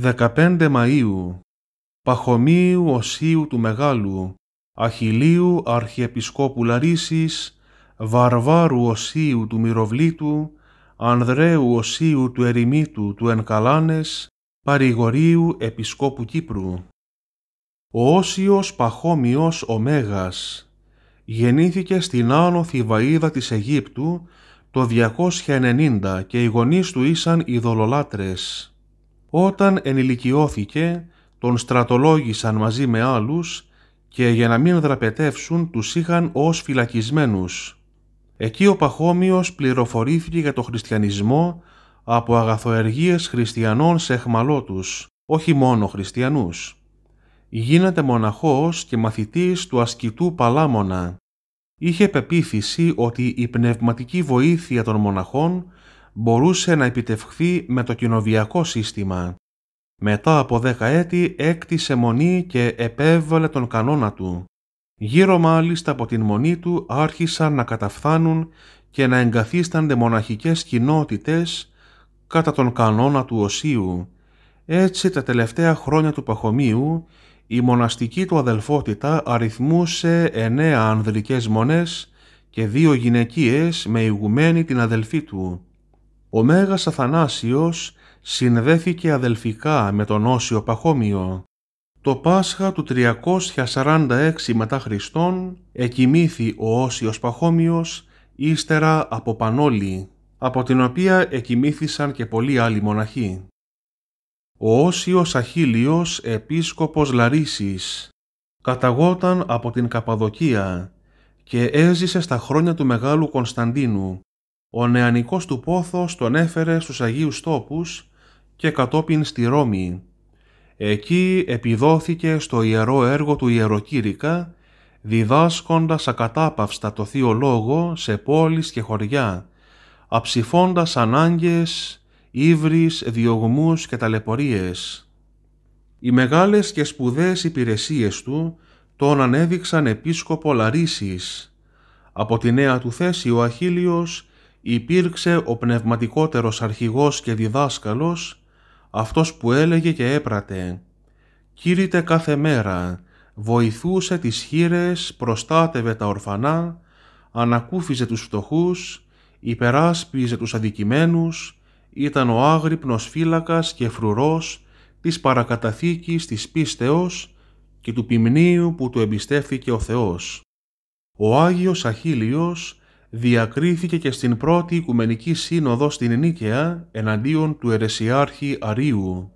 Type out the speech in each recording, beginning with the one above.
15 Μαΐου Παχομίου Οσίου του Μεγάλου Αχιλίου Αρχιεπισκόπου Λαρίσης Βαρβάρου Οσίου του Μυροβλήτου Ανδρέου Οσίου του Ερημίτου του Ενκαλάνες Παρηγορίου Επισκόπου Κύπρου Ο Όσιος Παχώμιος Ομέγας γεννήθηκε στην Άνω Θηβαΐδα της Αιγύπτου το 290 και οι γονείς του ήσαν ειδωλολάτρες. Όταν ενηλικιώθηκε, τον στρατολόγησαν μαζί με άλλους και για να μην δραπετεύσουν τους είχαν ως φυλακισμένους. Εκεί ο Παχώμιος πληροφορήθηκε για το χριστιανισμό από αγαθοεργίες χριστιανών σε εχμαλώτους, όχι μόνο χριστιανούς. Γίνεται μοναχός και μαθητής του ασκητού Παλάμωνα. Είχε πεποίθηση ότι η πνευματική βοήθεια των μοναχών μπορούσε να επιτευχθεί με το κοινοβιακό σύστημα. Μετά από δέκα έτη έκτισε μονή και επέβαλε τον κανόνα του. Γύρω μάλιστα από την μονή του άρχισαν να καταφθάνουν και να εγκαθίστανται μοναχικές κοινότητες κατά τον κανόνα του Οσίου. Έτσι τα τελευταία χρόνια του Παχομίου η μοναστική του αδελφότητα αριθμούσε εννέα ανδρικές μονές και δύο γυναικείες με ηγουμένη την αδελφή του ο Μέγας Αθανάσιος συνδέθηκε αδελφικά με τον Όσιο Παχώμιο. Το Πάσχα του 346 μετά Χριστόν εκοιμήθη ο Όσιος Παχώμιος ύστερα από Πανόλη, από την οποία εκοιμήθησαν και πολλοί άλλοι μοναχοί. Ο Όσιος Αχίλιος επίσκοπος Λαρίσης καταγόταν από την Καπαδοκία και έζησε στα χρόνια του Μεγάλου Κωνσταντίνου ο νεανικός του πόθος τον έφερε στους Αγίους Τόπους και κατόπιν στη Ρώμη. Εκεί επιδόθηκε στο ιερό έργο του Ιεροκήρυκα, διδάσκοντας ακατάπαυστα το Θείο Λόγο σε πόλεις και χωριά, αψηφώντας ανάγκες, ύβρις, διωγμούς και ταλαιπωρίες. Οι μεγάλες και σπουδαίες υπηρεσίες του τον ανέδειξαν επίσκοπο Λαρίσης. Από τη νέα του θέση ο Αχίλιος υπήρξε ο πνευματικότερος αρχηγός και διδάσκαλος, αυτός που έλεγε και έπρατε. Κήρυτε κάθε μέρα, βοηθούσε τις χείρες, προστάτευε τα ορφανά, ανακούφιζε τους φτωχούς, υπεράσπιζε τους αδικημένους, ήταν ο άγρυπνος φύλακας και φρουρός της παρακαταθήκης της πίστεως και του ποιμνίου που του εμπιστεύθηκε ο Θεός. Ο Άγιος Αχίλιος διακρίθηκε και στην πρώτη Οικουμενική Σύνοδο στην Νίκαια εναντίον του Ερεσιάρχη Αρίου.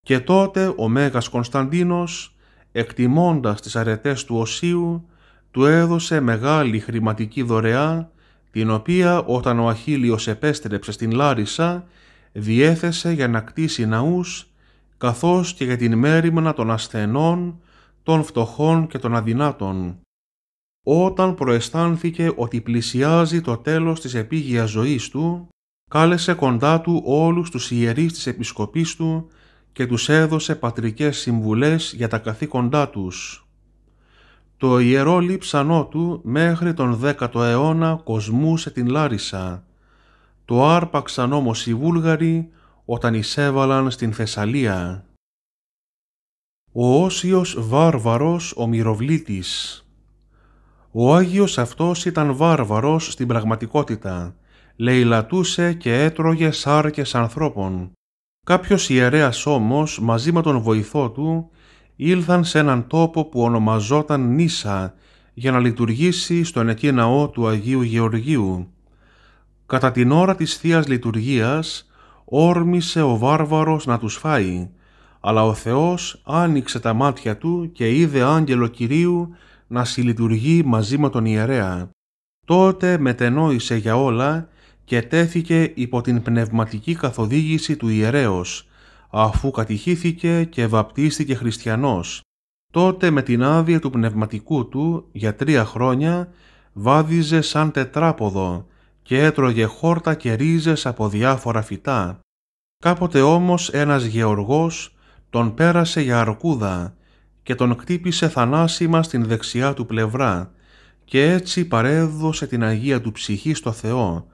Και τότε ο Μέγας Κωνσταντίνος, εκτιμώντας τις αρετές του Οσίου, του έδωσε μεγάλη χρηματική δωρεά, την οποία όταν ο Αχίλιος επέστρεψε στην Λάρισα, διέθεσε για να κτίσει ναούς, καθώς και για την μέρημνα των ασθενών, των φτωχών και των αδυνάτων. Όταν προαισθάνθηκε ότι πλησιάζει το τέλος της επίγειας ζωής του, κάλεσε κοντά του όλους τους ιερείς της επισκοπής του και τους έδωσε πατρικές συμβουλές για τα καθήκοντά τους. Το ιερό λείψανό του μέχρι τον 10ο αιώνα κοσμούσε την Λάρισα. Το άρπαξαν όμως οι Βούλγαροι όταν εισέβαλαν στην Θεσσαλία. Ο Όσιος Βάρβαρος ο Μυροβλήτης ο Άγιος αυτός ήταν βάρβαρος στην πραγματικότητα. Λαιλατούσε και έτρωγε σάρκες ανθρώπων. Κάποιος ιερέας όμως μαζί με τον βοηθό του ήλθαν σε έναν τόπο που ονομαζόταν Νίσα για να λειτουργήσει στον εκεί ναό του Αγίου Γεωργίου. Κατά την ώρα της θείας Λειτουργίας όρμησε ο βάρβαρος να τους φάει, αλλά ο Θεός άνοιξε τα μάτια του και είδε άγγελο Κυρίου να συλλειτουργεί μαζί με τον ιερέα. Τότε μετενόησε για όλα και τέθηκε υπό την πνευματική καθοδήγηση του ιερέως, αφού κατηχήθηκε και βαπτίστηκε χριστιανός. Τότε με την άδεια του πνευματικού του για τρία χρόνια βάδιζε σαν τετράποδο και έτρωγε χόρτα και ρίζες από διάφορα φυτά. Κάποτε όμως ένας γεωργός τον πέρασε για αρκούδα και τον χτύπησε θανάσιμα στην δεξιά του πλευρά και έτσι παρέδωσε την Αγία του ψυχή στο Θεό,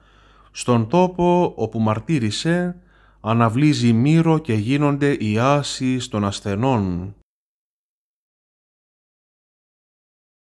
στον τόπο όπου μαρτύρησε, αναβλύζει μύρο και γίνονται οι άσεις των ασθενών.